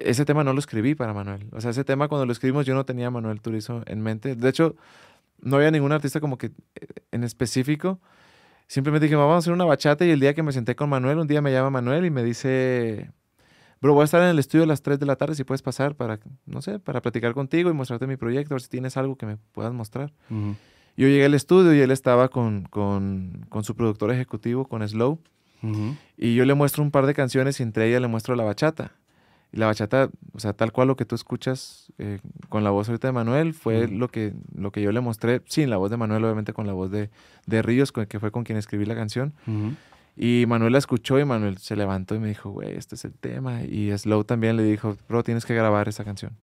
ese tema no lo escribí para Manuel. O sea, ese tema cuando lo escribimos yo no tenía a Manuel Turizo en mente. De hecho, no había ningún artista como que eh, en específico. Simplemente dije, vamos a hacer una bachata y el día que me senté con Manuel, un día me llama Manuel y me dice, bro, voy a estar en el estudio a las 3 de la tarde, si puedes pasar para, no sé, para platicar contigo y mostrarte mi proyecto, a ver si tienes algo que me puedas mostrar. Yo llegué al estudio y él estaba con, su productor ejecutivo, con Slow, y yo le muestro un par de canciones y entre ellas le muestro la bachata. Y la bachata, o sea, tal cual lo que tú escuchas eh, con la voz ahorita de Manuel, fue lo, que, lo que yo le mostré, sin la voz de Manuel, obviamente con la voz de, Ríos, con, que fue con quien escribí la canción. Y Manuel la escuchó y Manuel se levantó y me dijo, güey, este es el tema. Y Slow también le dijo, bro, tienes que grabar esa canción.